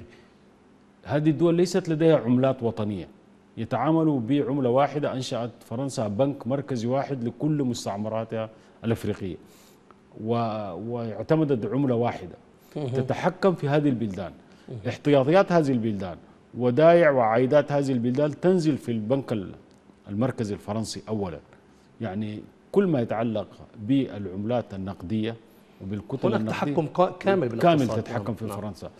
هذه الدول ليست لديها عملات وطنية يتعاملوا بعملة واحدة أنشأت فرنسا بنك مركزي واحد لكل مستعمراتها الأفريقية و... واعتمدت عملة واحدة تتحكم في هذه البلدان احتياطيات هذه البلدان ودايع وعائدات هذه البلدان تنزل في البنك المركز الفرنسي اولا يعني كل ما يتعلق بالعملات النقديه وبالكتل هناك النقدية تحكم كامل بالاقتصاد كامل تتحكم في نعم. فرنسا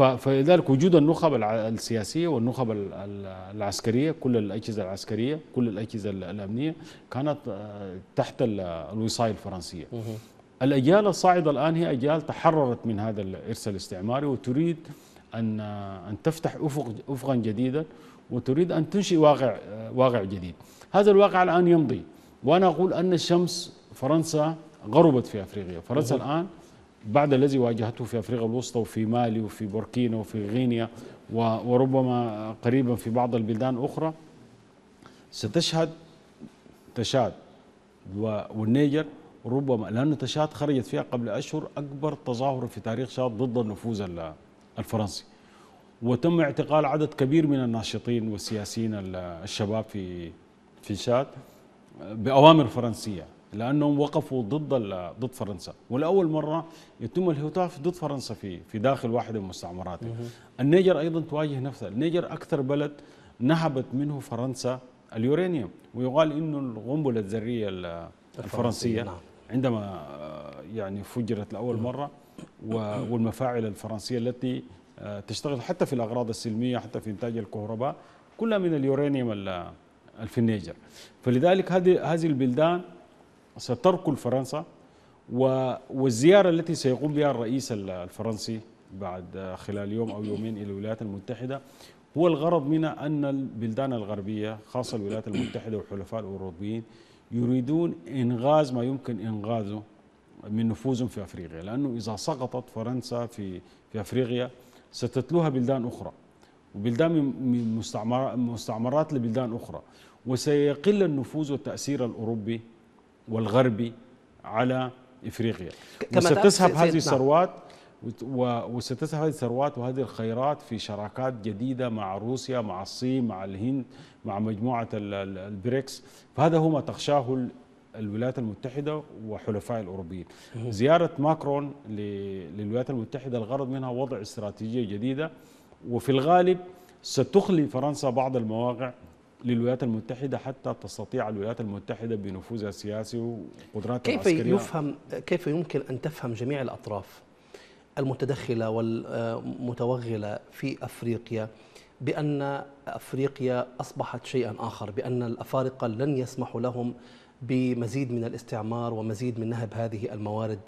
نعم. فلذلك وجود النخب السياسيه والنخب العسكريه كل الاجهزه العسكريه كل الاجهزه الامنيه كانت آه، تحت الوصايه الفرنسيه الاجيال الصاعده الان هي اجيال تحررت من هذا الارث الاستعماري وتريد ان آه، ان تفتح افق افقا جديدا وتريد أن تنشئ واقع واقع جديد هذا الواقع الآن يمضي وأنا أقول أن الشمس فرنسا غربت في أفريقيا فرنسا الآن بعد الذي واجهته في أفريقيا الوسطى وفي مالي وفي بوركينا وفي غينيا وربما قريبا في بعض البلدان أخرى ستشهد تشاد والنيجر ربما لأن تشاد خرجت فيها قبل أشهر أكبر تظاهر في تاريخ شاد ضد النفوذ الفرنسي وتم اعتقال عدد كبير من الناشطين والسياسيين الشباب في في شاد باوامر فرنسيه لانهم وقفوا ضد ضد فرنسا ولاول مره يتم الهتاف ضد فرنسا في في داخل واحده من مستعمراتها النيجر ايضا تواجه نفسها النيجر اكثر بلد نهبت منه فرنسا اليورانيوم ويقال انه القنبله الذريه الفرنسيه نعم. عندما آه، يعني فجرت لاول نعم. مره والمفاعل الفرنسيه التي آه، تشتغل حتى في الاغراض السلميه حتى في انتاج الكهرباء كلها من اليورانيوم في النيجر فلذلك هذه هذه البلدان ستركل فرنسا والزياره التي سيقوم بها الرئيس الفرنسي بعد خلال يوم او يومين الى الولايات المتحده هو الغرض منها ان البلدان الغربيه خاصه الولايات المتحده والحلفاء الاوروبيين يريدون انغاز ما يمكن انغازه من نفوذهم في افريقيا لانه اذا سقطت فرنسا في في افريقيا ستتلوها بلدان أخرى وبلدان من مستعمرات لبلدان أخرى وسيقل النفوذ والتأثير الأوروبي والغربي على إفريقيا وستسحب هذه الثروات وستسحب هذه الثروات وهذه الخيرات في شراكات جديدة مع روسيا مع الصين مع الهند مع مجموعة البريكس فهذا هو ما تخشاه الولايات المتحدة وحلفاء الأوروبيين زيارة ماكرون للولايات المتحدة الغرض منها وضع استراتيجية جديدة وفي الغالب ستخلي فرنسا بعض المواقع للولايات المتحدة حتى تستطيع الولايات المتحدة بنفوذها السياسي وقدراتها كيف العسكرية يفهم كيف يمكن أن تفهم جميع الأطراف المتدخلة والمتوغلة في أفريقيا بأن أفريقيا أصبحت شيئا آخر بأن الأفارقة لن يسمحوا لهم بمزيد من الاستعمار ومزيد من نهب هذه الموارد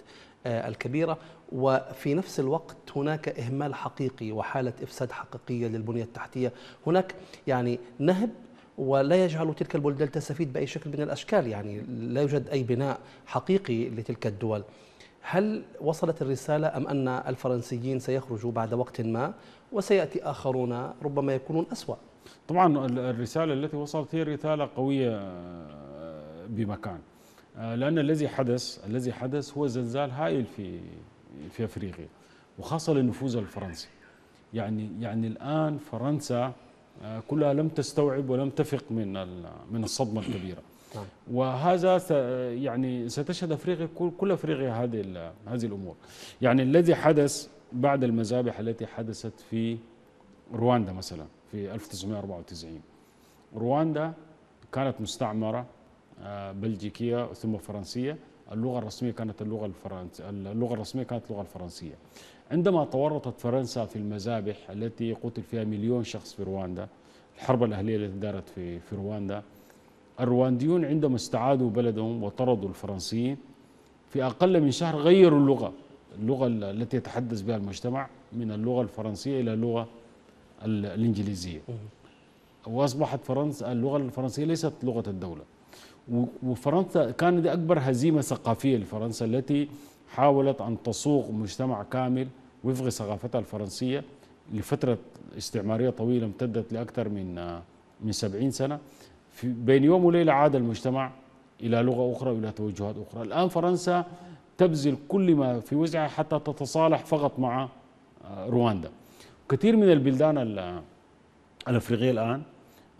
آه، الكبيرة وفي نفس الوقت هناك إهمال حقيقي وحالة إفساد حقيقية للبنية التحتية هناك يعني نهب ولا يجعل تلك البلدان تستفيد بأي شكل من الأشكال يعني لا يوجد أي بناء حقيقي لتلك الدول هل وصلت الرسالة أم أن الفرنسيين سيخرجوا بعد وقت ما وسيأتي آخرون ربما يكونون أسوأ طبعا الرسالة التي وصلت هي رسالة قوية بمكان آه، لأن الذي حدث الذي حدث هو زلزال هائل في في أفريقيا وخاصة للنفوذ الفرنسي يعني يعني الآن فرنسا آه، كلها لم تستوعب ولم تفق من من الصدمة الكبيرة نعم. وهذا يعني ستشهد افريقيا كل افريقيا هذه هذه الامور يعني الذي حدث بعد المذابح التي حدثت في رواندا مثلا في 1994 رواندا كانت مستعمره آه، بلجيكيه ثم فرنسيه اللغه الرسميه كانت اللغه الفرنسيه اللغه الرسميه كانت اللغه الفرنسيه عندما تورطت فرنسا في المذابح التي قتل فيها مليون شخص في رواندا الحرب الاهليه التي دارت في في رواندا الروانديون عندما استعادوا بلدهم وطردوا الفرنسيين في اقل من شهر غيروا اللغه اللغه التي يتحدث بها المجتمع من اللغه الفرنسيه الى اللغه الانجليزيه واصبحت فرنسا اللغه الفرنسيه ليست لغه الدوله وفرنسا كان دي أكبر هزيمة ثقافية لفرنسا التي حاولت أن تصوغ مجتمع كامل وفق ثقافتها الفرنسية لفترة استعمارية طويلة امتدت لأكثر من آه، من 70 سنة في بين يوم وليلة عاد المجتمع إلى لغة أخرى وإلى توجهات أخرى الآن فرنسا تبذل كل ما في وسعها حتى تتصالح فقط مع آه، رواندا كثير من البلدان آه، الأفريقية الآن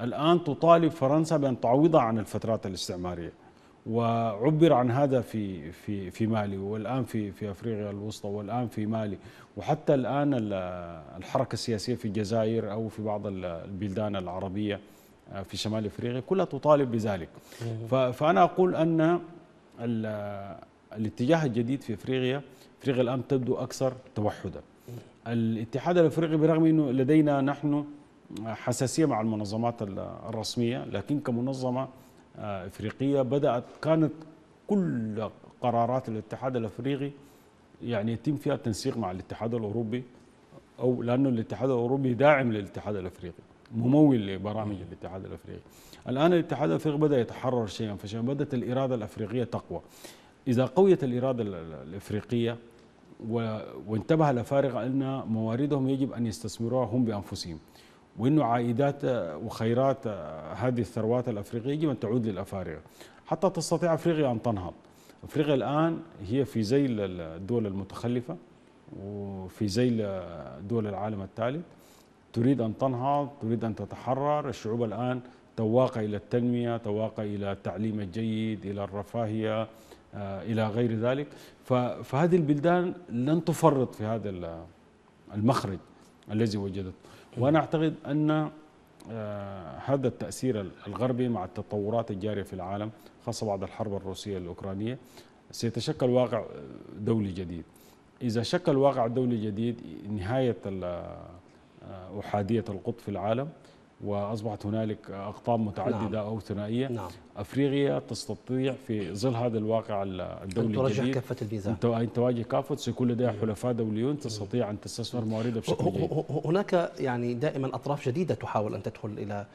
الآن تطالب فرنسا بأن تعوضها عن الفترات الاستعمارية وعبر عن هذا في في في مالي والان في في افريقيا الوسطى والان في مالي وحتى الان الحركه السياسيه في الجزائر او في بعض البلدان العربيه آه، في شمال افريقيا كلها تطالب بذلك فانا اقول ان الاتجاه الجديد في افريقيا افريقيا الان تبدو اكثر توحدا الاتحاد الافريقي برغم انه لدينا نحن حساسيه مع المنظمات الرسميه لكن كمنظمه آه، افريقيه بدات كانت كل قرارات الاتحاد الافريقي يعني يتم فيها التنسيق مع الاتحاد الاوروبي او لانه الاتحاد الاوروبي داعم للاتحاد الافريقي ممول لبرامج الاتحاد الافريقي الان الاتحاد الافريقي بدا يتحرر شيئا فشيئا بدات الاراده الافريقيه تقوى اذا قويت الاراده الافريقيه وانتبه الافارقه ان مواردهم يجب ان يستثمروها هم بانفسهم وانه عائدات آه، وخيرات آه، هذه الثروات الافريقيه يجب ان تعود للافارقه حتى تستطيع افريقيا ان تنهض. افريقيا الان هي في زي الدول المتخلفه وفي زي آه، دول العالم الثالث تريد ان تنهض، تريد ان تتحرر، الشعوب الان تواقع الى التنميه، تواقع الى التعليم الجيد، الى الرفاهيه، الى غير ذلك، فهذه البلدان لن تفرط في هذا المخرج الذي وجدته. وانا اعتقد ان آه، هذا التاثير الغربي مع التطورات الجاريه في العالم خاصه بعد الحرب الروسيه الاوكرانيه سيتشكل واقع دولي جديد. اذا شكل واقع دولي جديد نهايه آه، احاديه القطب في العالم واصبحت هنالك اقطاب متعدده نعم. او ثنائيه نعم. افريقيا تستطيع في ظل هذا الواقع الدولي الجديد ترجح كافه الفيزا انت تواجه كافه سيكون لديها حلفاء دوليون تستطيع ان تستثمر مواردها بشكل جيد هناك يعني دائما اطراف جديده تحاول ان تدخل الى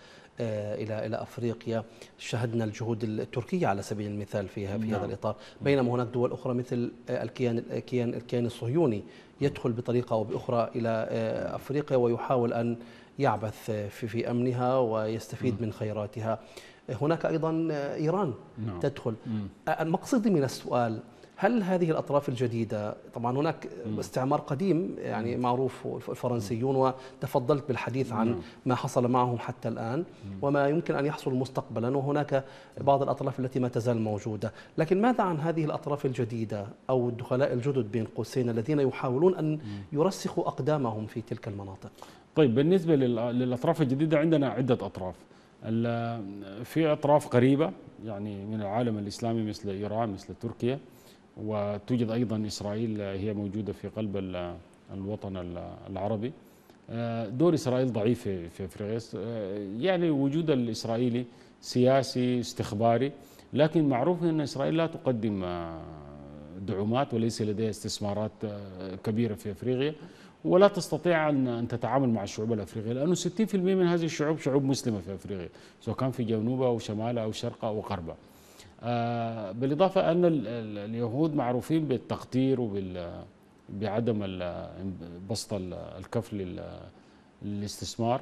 آه، الى الى افريقيا شهدنا الجهود التركيه على سبيل المثال فيها في نعم. هذا الاطار بينما هناك دول اخرى مثل آه، الكيان الكيان الكيان الصهيوني يدخل بطريقه او باخرى الى آه، افريقيا ويحاول ان يعبث في, في أمنها ويستفيد م. من خيراتها هناك أيضا إيران نعم. تدخل المقصد من السؤال هل هذه الأطراف الجديدة طبعا هناك م. استعمار قديم يعني معروف الفرنسيون وتفضلت بالحديث عن م. نعم. ما حصل معهم حتى الآن م. وما يمكن أن يحصل مستقبلا وهناك بعض الأطراف التي ما تزال موجودة لكن ماذا عن هذه الأطراف الجديدة أو الدخلاء الجدد بين قوسين الذين يحاولون أن يرسخوا أقدامهم في تلك المناطق طيب بالنسبه للاطراف الجديده عندنا عده اطراف في اطراف قريبه يعني من العالم الاسلامي مثل ايران مثل تركيا وتوجد ايضا اسرائيل هي موجوده في قلب الوطن العربي آه، دور اسرائيل ضعيف في افريقيا آه، يعني وجود الاسرائيلي سياسي استخباري لكن معروف ان اسرائيل لا تقدم آه، دعومات وليس لديها استثمارات كبيره في افريقيا ولا تستطيع أن, أن تتعامل مع الشعوب الأفريقية لأنه 60% من هذه الشعوب شعوب مسلمة في أفريقيا سواء كان في جنوبها أو شمالها أو شرقها أو غربها آه، بالإضافة أن اليهود معروفين بالتقدير وبال بعدم بسط الكف للاستثمار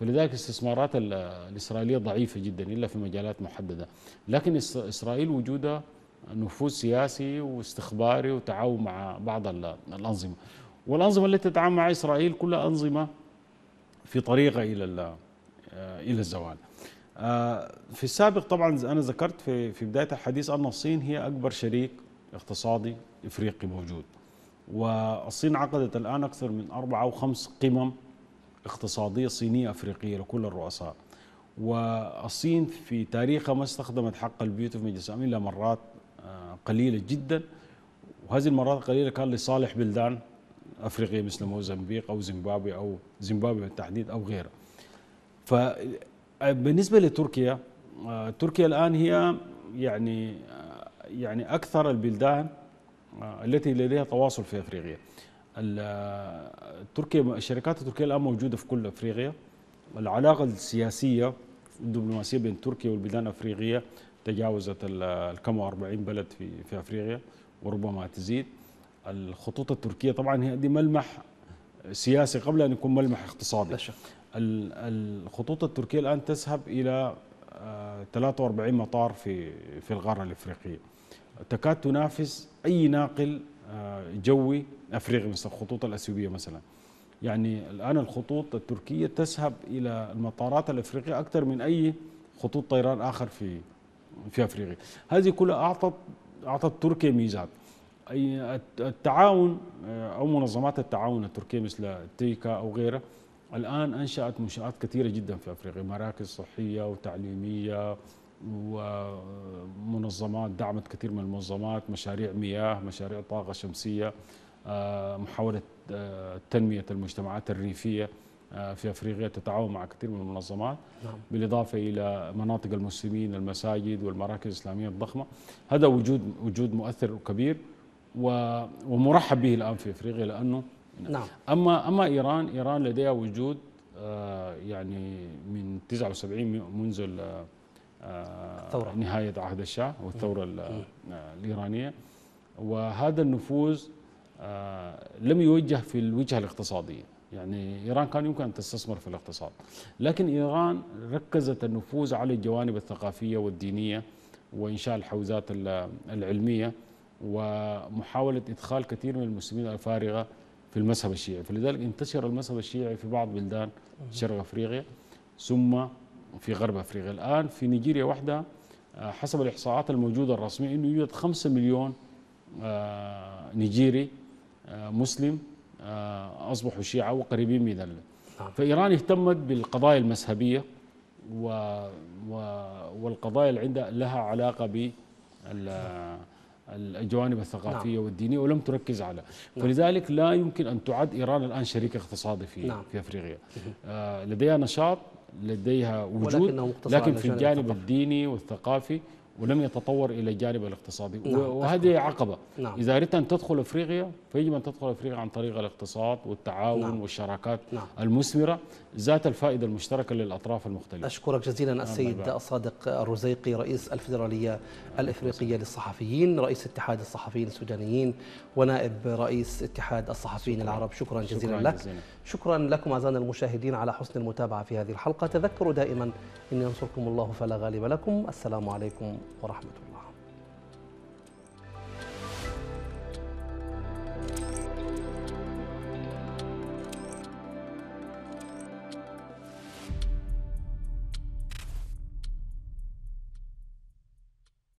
فلذلك الاستثمارات الإسرائيلية ضعيفة جدا إلا في مجالات محددة لكن إسرائيل وجودها نفوذ سياسي واستخباري وتعاون مع بعض الأنظمة والأنظمة التي تتعامل مع إسرائيل كلها أنظمة في طريقة إلى آه، إلى الزوال آه، في السابق طبعا أنا ذكرت في, في بداية الحديث أن الصين هي أكبر شريك اقتصادي إفريقي موجود والصين عقدت الآن أكثر من أربعة أو خمس قمم اقتصادية صينية أفريقية لكل الرؤساء والصين في تاريخها ما استخدمت حق البيوت في مجلس الأمن إلا مرات آه، قليلة جدا وهذه المرات القليلة كان لصالح بلدان افريقيه مثل موزمبيق او زيمبابوي او زيمبابوي بالتحديد او غيره. فبالنسبه لتركيا آه، تركيا الان هي يعني آه، يعني اكثر البلدان آه، التي لديها تواصل في افريقيا. تركيا الشركات التركيه الان موجوده في كل افريقيا. العلاقه السياسيه الدبلوماسيه بين تركيا والبلدان الافريقيه تجاوزت الكم 40 بلد في في افريقيا وربما تزيد. الخطوط التركية طبعا هي دي ملمح سياسي قبل أن يكون ملمح اقتصادي لا شك. الخطوط التركية الآن تذهب إلى 43 آه، مطار في في القارة الإفريقية تكاد تنافس أي ناقل آه، جوي أفريقي مثل الخطوط الأثيوبية مثلا يعني الآن الخطوط التركية تذهب إلى المطارات الأفريقية أكثر من أي خطوط طيران آخر في في أفريقيا هذه كلها أعطت أعطت تركيا ميزات أي التعاون آه، أو منظمات التعاون التركية مثل تيكا أو غيرها الآن أنشأت منشآت كثيرة جدا في أفريقيا مراكز صحية وتعليمية ومنظمات دعمت كثير من المنظمات مشاريع مياه مشاريع طاقة شمسية آه، محاولة آه، تنمية المجتمعات الريفية في افريقيا تتعاون مع كثير من المنظمات نعم. بالاضافه الى مناطق المسلمين المساجد والمراكز الاسلاميه الضخمه هذا وجود وجود مؤثر كبير ومرحب به الان في افريقيا لانه نعم, نعم. اما اما ايران ايران لديها وجود آه، يعني من 79 منذ آه، الثورة. نهاية عهد الشاه والثورة آه، الإيرانية وهذا النفوذ لم يوجه في الوجهة الاقتصادية يعني إيران كان يمكن أن تستثمر في الاقتصاد لكن إيران ركزت النفوذ على الجوانب الثقافية والدينية وإنشاء الحوزات العلمية ومحاولة إدخال كثير من المسلمين الفارغة في المذهب الشيعي فلذلك انتشر المذهب الشيعي في بعض بلدان شرق أفريقيا ثم في غرب أفريقيا الآن في نيجيريا وحدها آه، حسب الإحصاءات الموجودة الرسمية أنه يوجد 5 مليون آه، نيجيري آه، مسلم أصبحوا شيعة وقريبين من ذلك نعم. فإيران اهتمت بالقضايا المذهبية و... و... والقضايا اللي عندها لها علاقة بال الجوانب الثقافية نعم. والدينية ولم تركز على نعم. فلذلك لا يمكن أن تعد إيران الآن شريك اقتصادي في, نعم. في أفريقيا آه لديها نشاط لديها وجود لكن في الجانب الثقافي. الديني والثقافي ولم يتطور الى الجانب الاقتصادي نعم. وهذه عقبه نعم. اذا اردت ان تدخل افريقيا فيجب ان تدخل افريقيا عن طريق الاقتصاد والتعاون نعم. والشراكات نعم. المثمره ذات الفائده المشتركه للاطراف المختلفه اشكرك جزيلا نعم، السيد الصادق الرزيقي رئيس الفدراليه الافريقيه للصحفيين رئيس اتحاد الصحفيين السودانيين ونائب رئيس اتحاد الصحفيين العرب شكرا جزيلا, شكرا جزيلا لك جزيلا. شكرا لكم أعزائنا المشاهدين على حسن المتابعة في هذه الحلقة تذكروا دائما إن ينصركم الله فلا غالب لكم السلام عليكم ورحمة الله